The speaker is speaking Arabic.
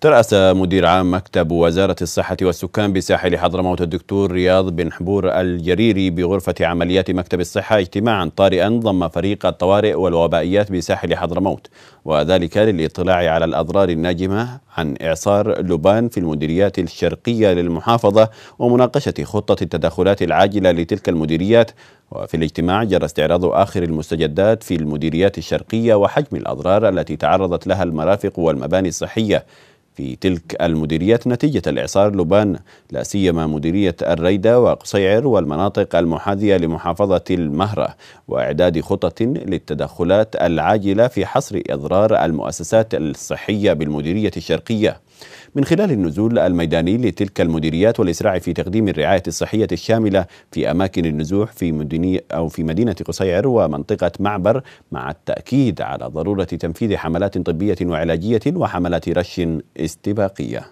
ترأس مدير عام مكتب وزارة الصحة والسكان بساحل حضرموت الدكتور رياض بن حبور الجريري بغرفة عمليات مكتب الصحة اجتماعا طارئا ضم فريق الطوارئ والوبائيات بساحل حضرموت وذلك للاطلاع على الأضرار الناجمة عن إعصار لبان في المديريات الشرقية للمحافظة ومناقشة خطة التدخلات العاجلة لتلك المديريات وفي الاجتماع جرى استعراض آخر المستجدات في المديريات الشرقية وحجم الأضرار التي تعرضت لها المرافق والمباني الصحية في تلك المديريات نتيجة الإعصار لبان لا سيما مديرية الريدة وقصيعر والمناطق المحاذية لمحافظة المهرة وإعداد خطط للتدخلات العاجلة في حصر إضرار المؤسسات الصحية بالمديرية الشرقية من خلال النزول الميداني لتلك المديريات والإسراع في تقديم الرعاية الصحية الشاملة في أماكن النزوح في مدني أو في مدينة قصيعر ومنطقة معبر مع التأكيد على ضرورة تنفيذ حملات طبية وعلاجية وحملات رش استباقيه